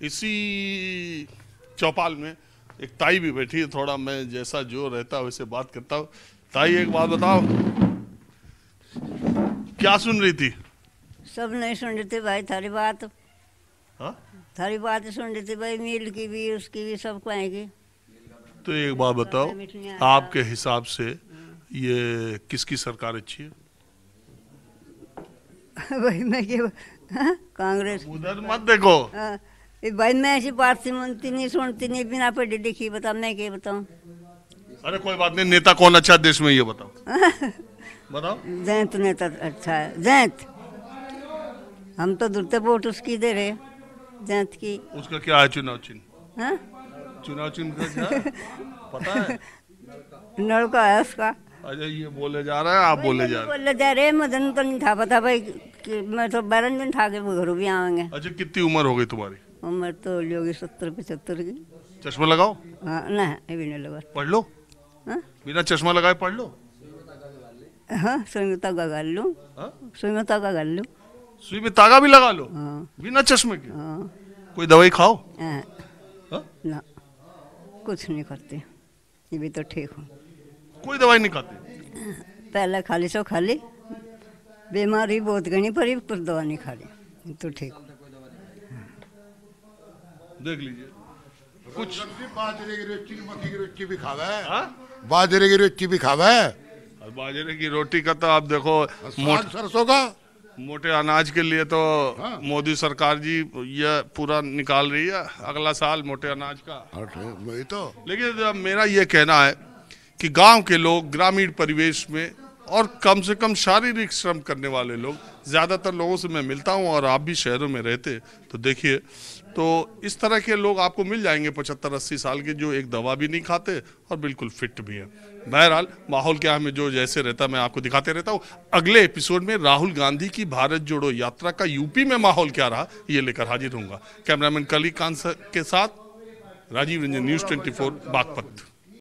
इसी चौपाल में एक ताई भी बैठी है थोड़ा मैं जैसा जो रहता वैसे बात करता हूँ ताई एक बात बताओ क्या सुन रही थी सब नहीं सुन रही थी भाई थारी बात हाँ थारी बात सुन रही थी भाई मील की भी उसकी भी सब कहेंगी तो एक बात बताओ आपके हिसाब से ये किसकी सरकार अच्छी है भाई मैं ये हाँ? कांग्रेस उधर मत देखो हाँ। भाई मैं ऐसी बात सुनती नहीं सुनती नहीं बिना पढ़ी लिखी बताओ मैं क्या बताऊं अरे कोई बात नहीं नेता कौन अच्छा देश में ये बताओ बताओ जयंत नेता अच्छा है जयंत हम तो दूरते वोट उसकी दे रहे जयंत की उसका क्या है चुनाव चिन्ह हाँ? चुनाव चिन्ह का क्या पता है नलका है उसका अरे ये बोले जा रहा है आप बोले जा रहे बोले जा रहे मदन तो नहीं था पता भाई मैं तो बैरन दिन था के घरों भी आवेंगे अच्छा कितनी उम्र हो गई तुम्हारी उम्र तो लोगी सत्तर पचहत्तर की चश्मा लगाओ हाँ ना अभी नहीं लगा पढ़ लो हाँ? बिना चश्मा लगाए पढ़ लो हाँ, हाँ? सुमिता का गाल लो हाँ सुमिता का गाल लो सुई तागा भी लगा लो हाँ। बिना चश्मे के हाँ। कोई दवाई खाओ हाँ।, हाँ? ना कुछ नहीं करते ये भी तो ठीक हूँ कोई दवाई नहीं खाते पहले खाली सो खाली बीमारी बहुत गनी पर दवा नहीं खा रही तो ठीक हूँ देख लीजिए कुछ बाजरे की रोटी मक्की की रोटी भी खावा है हाँ? बाजरे की रोटी भी खावा है बाजरे की रोटी का तो आप देखो मोट सरसों का मोटे अनाज के लिए तो हाँ? मोदी सरकार जी ये पूरा निकाल रही है अगला साल मोटे अनाज का हाँ, वही तो लेकिन मेरा ये कहना है कि गांव के लोग ग्रामीण परिवेश में और कम से कम शारीरिक श्रम करने वाले लोग ज़्यादातर लोगों से मैं मिलता हूँ और आप भी शहरों में रहते तो देखिए तो इस तरह के लोग आपको मिल जाएंगे पचहत्तर अस्सी साल के जो एक दवा भी नहीं खाते और बिल्कुल फिट भी हैं बहरहाल माहौल क्या हमें जो जैसे रहता मैं आपको दिखाते रहता हूँ अगले एपिसोड में राहुल गांधी की भारत जोड़ो यात्रा का यूपी में माहौल क्या रहा ये लेकर हाजिर हूँ कैमरामैन कली कांस के साथ Rajeev Ranjan news twenty four Baghpat